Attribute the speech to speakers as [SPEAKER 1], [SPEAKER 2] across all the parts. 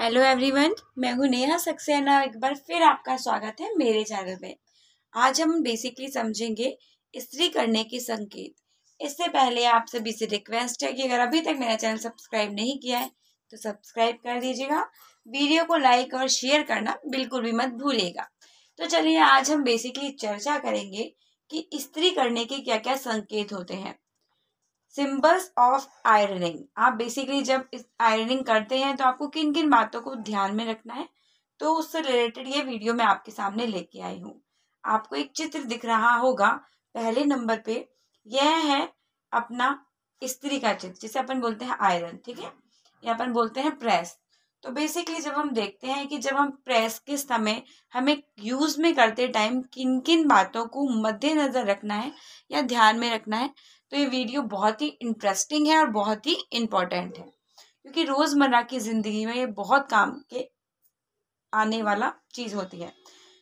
[SPEAKER 1] hello everyone मैं हूँ नेहा सक्सेना एक बार फिर आपका स्वागत है मेरे चैनल पे आज हम बेसिकली समझेंगे स्त्री करने के संकेत इससे पहले आप सभी से रिक्वेस्ट है कि अगर अभी तक मेरा चैनल सब्सक्राइब नहीं किया है तो सब्सक्राइब कर दीजिएगा वीडियो को लाइक और शेयर करना बिल्कुल भी मत भूलेगा तो चलिए आज हम बेसिकली चर्चा करेंगे कि स्त्री करने के क्या क्या संकेत होते हैं सिंबल्स ऑफ आयरनिंग आप बेसिकली जब इस आयरनिंग करते हैं तो आपको किन किन बातों को ध्यान में रखना है तो उससे रिलेटेड ये वीडियो मैं आपके सामने लेके आई हूँ आपको एक चित्र दिख रहा होगा पहले नंबर पे यह है अपना स्त्री का चित्र जिसे अपन बोलते हैं आयरन ठीक है या अपन बोलते हैं प्रेस तो बेसिकली जब हम देखते हैं कि जब हम प्रेस के समय हमें यूज़ में करते टाइम किन किन बातों को मद्देनज़र रखना है या ध्यान में रखना है तो ये वीडियो बहुत ही इंटरेस्टिंग है और बहुत ही इम्पोर्टेंट है क्योंकि रोज़मर्रा की ज़िंदगी में ये बहुत काम के आने वाला चीज़ होती है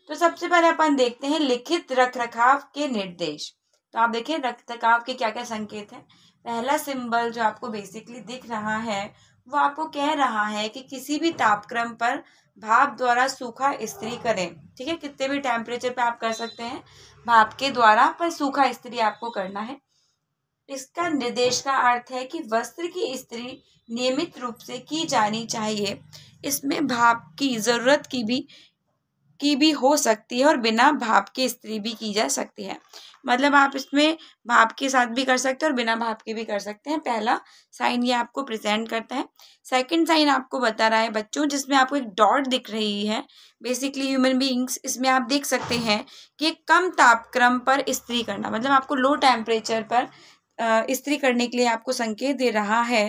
[SPEAKER 1] तो सबसे पहले अपन देखते हैं लिखित रख रखाव के निर्देश तो आप देखें रख रखाव के क्या क्या संकेत हैं पहला सिंबल जो आपको बेसिकली दिख रहा है वो आपको कह रहा है कि किसी भी तापक्रम पर भाप द्वारा सूखा स्त्री करें ठीक है कितने भी टेम्परेचर पे आप कर सकते हैं भाप के द्वारा पर सूखा स्त्री आपको करना है इसका निर्देश का अर्थ है कि वस्त्र की स्त्री नियमित रूप से की जानी चाहिए इसमें भाप की ज़रूरत की भी की भी हो सकती है और बिना भाप के स्त्री भी की जा सकती है मतलब आप इसमें भाप के साथ भी कर सकते हैं और बिना भाप के भी कर सकते हैं पहला साइन ये आपको प्रेजेंट करता है सेकंड साइन आपको बता रहा है बच्चों जिसमें आपको एक डॉट दिख रही है बेसिकली ह्यूमन बीइंग्स इसमें आप देख सकते हैं कि कम तापक्रम पर स्त्री करना मतलब आपको लो टेम्परेचर पर स्त्री करने के लिए आपको संकेत दे रहा है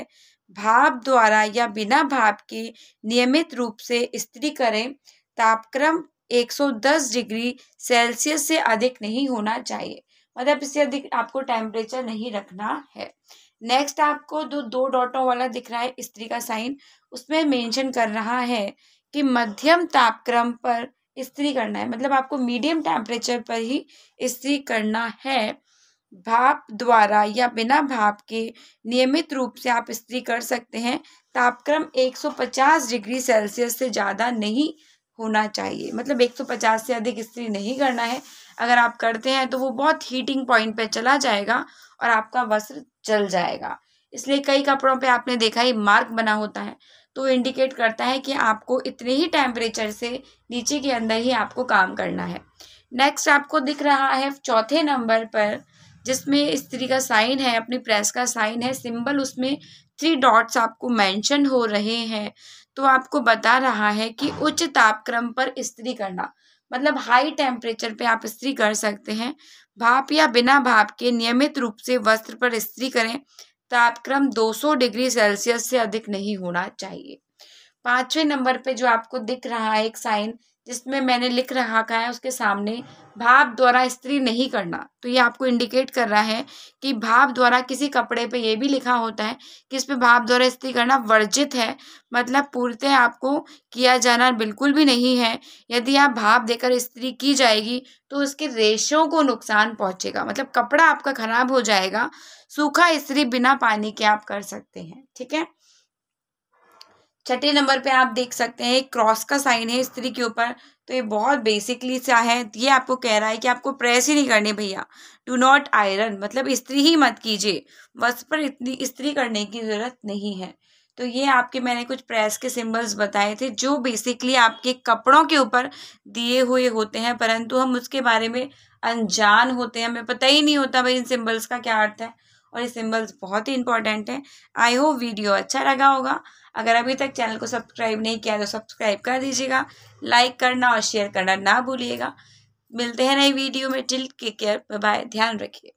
[SPEAKER 1] भाव द्वारा या बिना भाव के नियमित रूप से स्त्री करें तापक्रम 110 डिग्री सेल्सियस से अधिक नहीं होना चाहिए मतलब इससे अधिक आपको टेम्परेचर नहीं रखना है नेक्स्ट आपको जो दो डॉटों वाला दिख रहा है स्त्री का साइन उसमें मेंशन कर रहा है कि मध्यम तापक्रम पर स्त्री करना है मतलब आपको मीडियम टेम्परेचर पर ही स्त्री करना है भाप द्वारा या बिना भाप के नियमित रूप से आप स्त्री कर सकते हैं तापक्रम 150 डिग्री सेल्सियस से ज़्यादा नहीं होना चाहिए मतलब 150 से अधिक स्त्री नहीं करना है अगर आप करते हैं तो वो बहुत हीटिंग पॉइंट पे चला जाएगा और आपका वस्त्र जल जाएगा इसलिए कई कपड़ों पे आपने देखा ही मार्क बना होता है तो इंडिकेट करता है कि आपको इतने ही टेम्परेचर से नीचे के अंदर ही आपको काम करना है नेक्स्ट आपको दिख रहा है चौथे नंबर पर जिसमें स्त्री का साइन है अपनी प्रेस का साइन है सिंबल उसमें थ्री डॉट्स आपको मेंशन हो रहे हैं तो आपको बता रहा है कि उच्च तापक्रम पर स्त्री करना मतलब हाई टेम्परेचर पे आप स्त्री कर सकते हैं भाप या बिना भाप के नियमित रूप से वस्त्र पर स्त्री करें तापक्रम 200 डिग्री सेल्सियस से अधिक नहीं होना चाहिए पांचवें नंबर पे जो आपको दिख रहा है एक साइन जिसमें मैंने लिख रखा है उसके सामने भाप द्वारा स्त्री नहीं करना तो ये आपको इंडिकेट कर रहा है कि भाप द्वारा किसी कपड़े पे ये भी लिखा होता है कि इस पर भाप द्वारा स्त्री करना वर्जित है मतलब पूर्तः आपको किया जाना बिल्कुल भी नहीं है यदि आप भाप देकर स्त्री की जाएगी तो उसके रेशों को नुकसान पहुँचेगा मतलब कपड़ा आपका खराब हो जाएगा सूखा स्त्री बिना पानी के आप कर सकते हैं ठीक है छठे नंबर पे आप देख सकते हैं क्रॉस का साइन है स्त्री के ऊपर तो ये बहुत बेसिकली सा है ये आपको कह रहा है कि आपको प्रेस ही नहीं करने भैया डू नॉट आयरन मतलब स्त्री ही मत कीजिए बस पर इतनी स्त्री करने की ज़रूरत नहीं है तो ये आपके मैंने कुछ प्रेस के सिंबल्स बताए थे जो बेसिकली आपके कपड़ों के ऊपर दिए हुए होते हैं परंतु हम उसके बारे में अनजान होते हैं हमें पता ही नहीं होता भाई इन सिंबल्स का क्या अर्थ है और ये सिम्बल्स बहुत ही इंपॉर्टेंट हैं आई होप वीडियो अच्छा लगा होगा अगर अभी तक चैनल को सब्सक्राइब नहीं किया तो सब्सक्राइब कर दीजिएगा लाइक करना और शेयर करना ना भूलिएगा मिलते हैं नई वीडियो में टिल के केयर बाय ध्यान रखिए